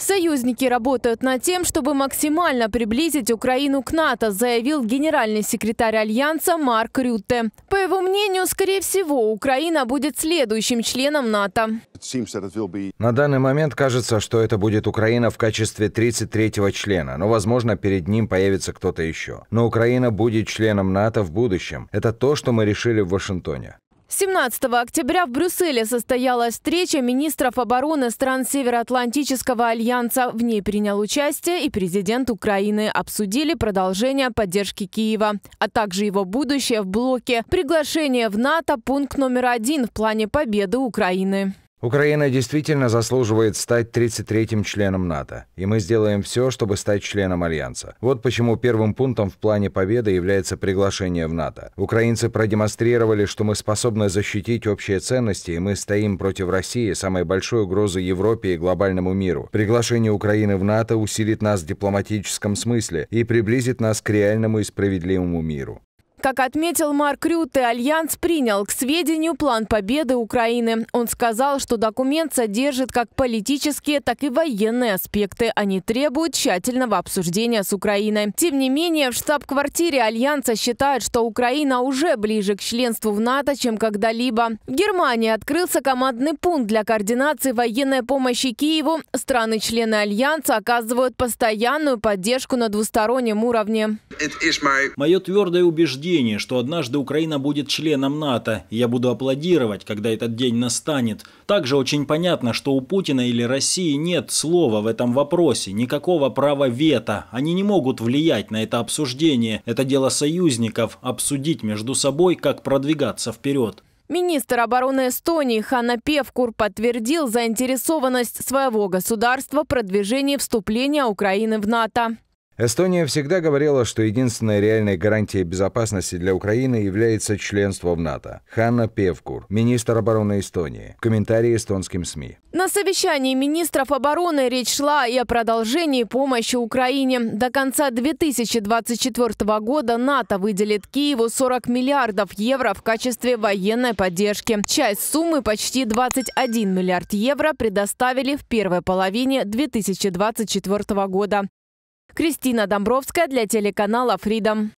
Союзники работают над тем, чтобы максимально приблизить Украину к НАТО, заявил генеральный секретарь Альянса Марк Рютте. По его мнению, скорее всего, Украина будет следующим членом НАТО. На данный момент кажется, что это будет Украина в качестве 33-го члена, но, возможно, перед ним появится кто-то еще. Но Украина будет членом НАТО в будущем. Это то, что мы решили в Вашингтоне. 17 октября в Брюсселе состоялась встреча министров обороны стран Североатлантического альянса. В ней принял участие и президент Украины. Обсудили продолжение поддержки Киева, а также его будущее в блоке. Приглашение в НАТО – пункт номер один в плане победы Украины. Украина действительно заслуживает стать 33-м членом НАТО, и мы сделаем все, чтобы стать членом Альянса. Вот почему первым пунктом в плане победы является приглашение в НАТО. Украинцы продемонстрировали, что мы способны защитить общие ценности, и мы стоим против России, самой большой угрозы Европе и глобальному миру. Приглашение Украины в НАТО усилит нас в дипломатическом смысле и приблизит нас к реальному и справедливому миру. Как отметил Марк Рюте, Альянс принял к сведению план победы Украины. Он сказал, что документ содержит как политические, так и военные аспекты. Они требуют тщательного обсуждения с Украиной. Тем не менее, в штаб-квартире Альянса считают, что Украина уже ближе к членству в НАТО, чем когда-либо. В Германии открылся командный пункт для координации военной помощи Киеву. Страны-члены Альянса оказывают постоянную поддержку на двустороннем уровне. Мое твердое убеждение обещание, что однажды Украина будет членом НАТО, и я буду аплодировать, когда этот день настанет. Также очень понятно, что у Путина или России нет слова в этом вопросе, никакого права вето. Они не могут влиять на это обсуждение. Это дело союзников – обсудить между собой, как продвигаться вперед. Министр обороны Эстонии Хана Певкур подтвердил заинтересованность своего государства в продвижении вступления Украины в НАТО. Эстония всегда говорила, что единственной реальной гарантией безопасности для Украины является членство в НАТО. Ханна Певкур, министр обороны Эстонии. комментарии эстонским СМИ. На совещании министров обороны речь шла и о продолжении помощи Украине. До конца 2024 года НАТО выделит Киеву 40 миллиардов евро в качестве военной поддержки. Часть суммы, почти 21 миллиард евро, предоставили в первой половине 2024 года. Кристина Домбровская для телеканала Freedom.